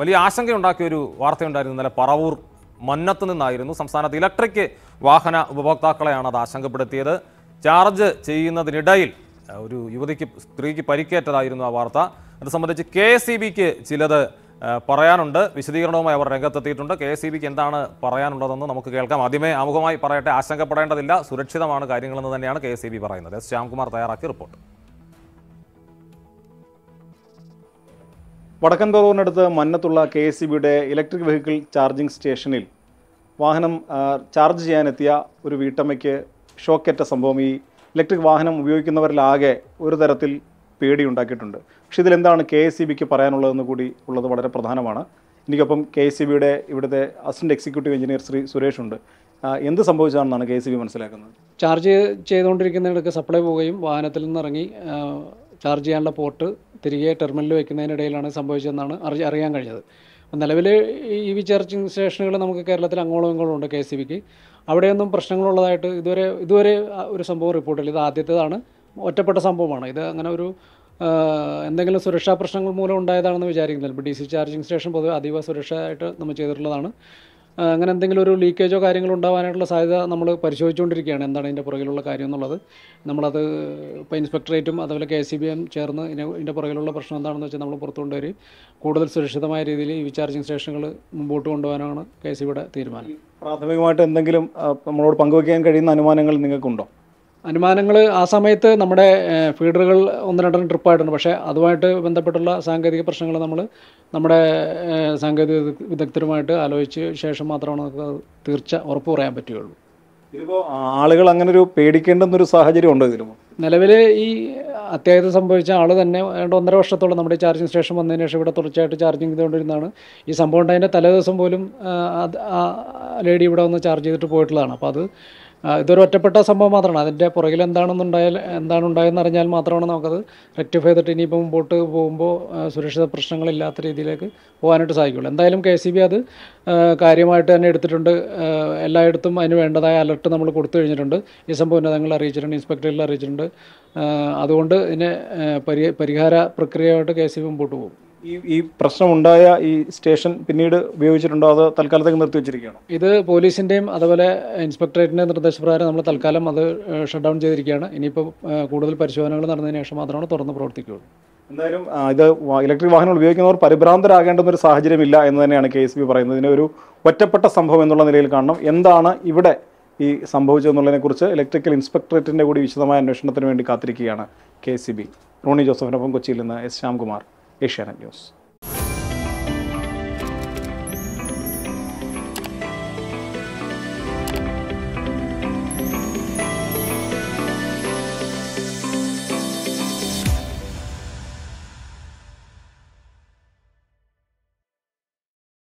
വലിയ ആശങ്കയുണ്ടാക്കിയ ഒരു വാർത്തയുണ്ടായിരുന്നു ഇന്നലെ പറവൂർ മന്നത്ത് നിന്നായിരുന്നു സംസ്ഥാനത്ത് ഇലക്ട്രിക് വാഹന ഉപഭോക്താക്കളെയാണ് അത് ആശങ്കപ്പെടുത്തിയത് ചാർജ് ചെയ്യുന്നതിനിടയിൽ ഒരു യുവതിക്ക് സ്ത്രീക്ക് പരിക്കേറ്റതായിരുന്നു ആ വാർത്ത അത് സംബന്ധിച്ച് കെ എസ് ബിക്ക് ചിലത് പറയാനുണ്ട് വിശദീകരണവുമായി അവർ രംഗത്തെത്തിയിട്ടുണ്ട് കെ എസ് സി ബിക്ക് എന്താണ് പറയാനുള്ളതെന്ന് നമുക്ക് കേൾക്കാം ആദ്യമേ ആമുഖമായി പറയട്ടെ ആശങ്കപ്പെടേണ്ടതില്ല സുരക്ഷിതമാണ് കാര്യങ്ങളെന്ന് തന്നെയാണ് കെ എസ് സി ബി പറയുന്നത് എസ് ശ്യാംകുമാർ തയ്യാറാക്കിയ റിപ്പോർട്ട് വടക്കൻ തോറൂറിനടുത്ത് മന്നത്തുള്ള കെ എസ് സി ബിയുടെ ഇലക്ട്രിക് വെഹിക്കിൾ ചാർജിംഗ് സ്റ്റേഷനിൽ വാഹനം ചാർജ് ചെയ്യാനെത്തിയ ഒരു വീട്ടമ്മയ്ക്ക് ഷോക്കേറ്റ സംഭവം ഈ ഇലക്ട്രിക് വാഹനം ഉപയോഗിക്കുന്നവരിലാകെ ഒരു തരത്തിൽ പേടിയുണ്ടാക്കിയിട്ടുണ്ട് പക്ഷേ ഇതിലെന്താണ് കെ എസ് സി ബിക്ക് പറയാനുള്ളതെന്ന് കൂടി ഉള്ളത് വളരെ പ്രധാനമാണ് എനിക്കൊപ്പം കെ എസ് സി ബിയുടെ ഇവിടുത്തെ assistant executive engineer Shri Suresh ഉണ്ട് എന്ത് സംഭവിച്ചാണെന്നാണ് കെ എസ് സി ബി മനസ്സിലാക്കുന്നത് ചാർജ് ചെയ്തുകൊണ്ടിരിക്കുന്നിടക്ക് സപ്ലൈ പോവുകയും വാഹനത്തിൽ നിന്നിറങ്ങി ചാർജ് ചെയ്യാനുള്ള പോർട്ട് തിരികെ ടെർമിനലിൽ ഇടയിലാണ് സംഭവിച്ചതെന്നാണ് അറി അറിയാൻ കഴിഞ്ഞത് അപ്പം നിലവിൽ ഇ വി ചാർജിങ് സ്റ്റേഷനുകൾ നമുക്ക് കേരളത്തിൽ അങ്ങോളം ഇങ്ങോളം ഉണ്ട് കെ സി ബിക്ക് അവിടെയൊന്നും പ്രശ്നങ്ങളുള്ളതായിട്ട് ഇതുവരെ ഇതുവരെ ഒരു സംഭവം റിപ്പോർട്ടില്ല ഇത് ആദ്യത്തേതാണ് ഒറ്റപ്പെട്ട സംഭവമാണ് ഇത് അങ്ങനെ ഒരു എന്തെങ്കിലും സുരക്ഷാ പ്രശ്നങ്ങൾ മൂലം ഉണ്ടായതാണെന്ന് വിചാരിക്കുന്നില്ല ഇപ്പോൾ ഡി സി ചാർജിങ് സ്റ്റേഷൻ പൊതുവെ അതീവ സുരക്ഷയായിട്ട് നമ്മൾ ചെയ്തിട്ടുള്ളതാണ് അങ്ങനെ എന്തെങ്കിലും ഒരു ലീക്കേജോ കാര്യങ്ങളോ ഉണ്ടാവാനായിട്ടുള്ള സാധ്യത നമ്മൾ പരിശോധിച്ചുകൊണ്ടിരിക്കുകയാണ് എന്താണ് ഇതിൻ്റെ പുറകിലുള്ള കാര്യം എന്നുള്ളത് നമ്മളത് ഇപ്പോൾ ഇൻസ്പെക്ടറേറ്റും അതുപോലെ കെ സി ബി എം ചേർന്ന് ഇതിൻ്റെ പുറകിലുള്ള പ്രശ്നം എന്താണെന്ന് വെച്ചാൽ നമ്മൾ പുറത്തു കൊണ്ടുവരും കൂടുതൽ സുരക്ഷിതമായ രീതിയിൽ ഈ ചാർജിങ് സ്റ്റേഷനുകൾ മുമ്പോട്ട് കൊണ്ടുപോകാനാണ് കെ സി ബിയുടെ തീരുമാനം പ്രാഥമികമായിട്ട് എന്തെങ്കിലും നമ്മളോട് പങ്കുവയ്ക്കാൻ കഴിയുന്ന അനുമാനങ്ങൾ നിങ്ങൾക്കുണ്ടോ അനുമാനങ്ങൾ ആ സമയത്ത് നമ്മുടെ ഫീഡറുകൾ ഒന്ന് രണ്ടും ട്രിപ്പായിട്ടുണ്ട് പക്ഷേ അതുമായിട്ട് ബന്ധപ്പെട്ടുള്ള സാങ്കേതിക പ്രശ്നങ്ങൾ നമ്മൾ നമ്മുടെ സാങ്കേതിക വിദഗ്ധരുമായിട്ട് ആലോചിച്ച് ശേഷം മാത്രമാണ് നമുക്ക് തീർച്ച ഉറപ്പ് പറയാൻ പറ്റുകയുള്ളൂ ഇതിപ്പോൾ ആളുകൾ അങ്ങനെ ഒരു പേടിക്കേണ്ടെന്നൊരു സാഹചര്യം ഉണ്ടോ ഇതിലും നിലവിൽ ഈ അത്യാഹിതം സംഭവിച്ച ആൾ തന്നെ രണ്ട് ഒന്നര വർഷത്തോളം നമ്മുടെ ചാർജിങ് സ്റ്റേഷൻ വന്നതിന് ശേഷം ഇവിടെ തുടർച്ചയായിട്ട് ചാർജിങ് ചെയ്തുകൊണ്ടിരുന്നതാണ് ഈ സംഭവം ഉണ്ടായതിൻ്റെ തലേദിവസം പോലും ലേഡി ഇവിടെ വന്ന് ചാർജ് ചെയ്തിട്ട് പോയിട്ടുള്ളതാണ് അപ്പോൾ അത് ഇതൊരു ഒറ്റപ്പെട്ട സംഭവം മാത്രമാണ് അതിൻ്റെ പുറകിൽ എന്താണെന്നുണ്ടായാൽ ഉണ്ടായെന്ന് അറിഞ്ഞാൽ മാത്രമാണ് നമുക്കത് റെക്ടിഫൈ ചെയ്തിട്ട് ഇനിയിപ്പോൾ മുമ്പോട്ട് പോകുമ്പോൾ സുരക്ഷിത പ്രശ്നങ്ങളില്ലാത്ത രീതിയിലേക്ക് പോകാനായിട്ട് സാധിക്കുള്ളൂ എന്തായാലും കെ സി ബി അത് കാര്യമായിട്ട് തന്നെ എടുത്തിട്ടുണ്ട് എല്ലായിടത്തും അതിന് വേണ്ടതായ അലർട്ട് നമ്മൾ കൊടുത്തു കഴിഞ്ഞിട്ടുണ്ട് ഈ സംഭവം ഉന്നതങ്ങൾ അറിയിച്ചിട്ടുണ്ട് ഇൻസ്പെക്ടറിൽ അറിയിച്ചിട്ടുണ്ട് അതുകൊണ്ട് ഇതിനെ പരിഹാര പ്രക്രിയയായിട്ട് കെ സി ബി മുമ്പോട്ട് പോകും ഈ ഈ പ്രശ്നം ഉണ്ടായ ഈ സ്റ്റേഷൻ പിന്നീട് ഉപയോഗിച്ചിട്ടുണ്ടോ അതോ തൽക്കാലത്തേക്ക് നിർത്തി വെച്ചിരിക്കുകയാണ് ഇത് പോലീസിൻ്റെയും അതുപോലെ ഇൻസ്പെക്ടറേറ്റിൻ്റെ നിർദ്ദേശപ്രകാരം നമ്മൾ തൽക്കാലം അത് ഷട്ട് ഡൗൺ ചെയ്തിരിക്കുകയാണ് ഇനിയിപ്പോൾ കൂടുതൽ പരിശോധനകൾ നടന്നതിന് ശേഷം മാത്രമാണ് തുറന്ന് പ്രവർത്തിക്കുകയുള്ളൂ എന്തായാലും ഇത് ഇലക്ട്രിക് വാഹനങ്ങൾ ഉപയോഗിക്കുന്നവർ പരിഭ്രാന്തരാകേണ്ടുന്ന ഒരു സാഹചര്യമില്ല എന്ന് തന്നെയാണ് കെ എസ് ബി പറയുന്നത് ഇതിനൊരു ഒരു ഒറ്റപ്പെട്ട സംഭവം എന്നുള്ള നിലയിൽ കാണണം എന്താണ് ഇവിടെ ഈ സംഭവിച്ചതെന്നുള്ളതിനെക്കുറിച്ച് ഇലക്ട്രിക്കൽ ഇൻസ്പെക്ടറേറ്റിൻ്റെ കൂടി വിശദമായ അന്വേഷണത്തിന് വേണ്ടി കാത്തിരിക്കുകയാണ് കെ സി ബി റോണി ജോസഫിനൊപ്പം കൊച്ചിയിൽ നിന്ന് എസ് ശ്യാംകുമാർ É Eixeran News.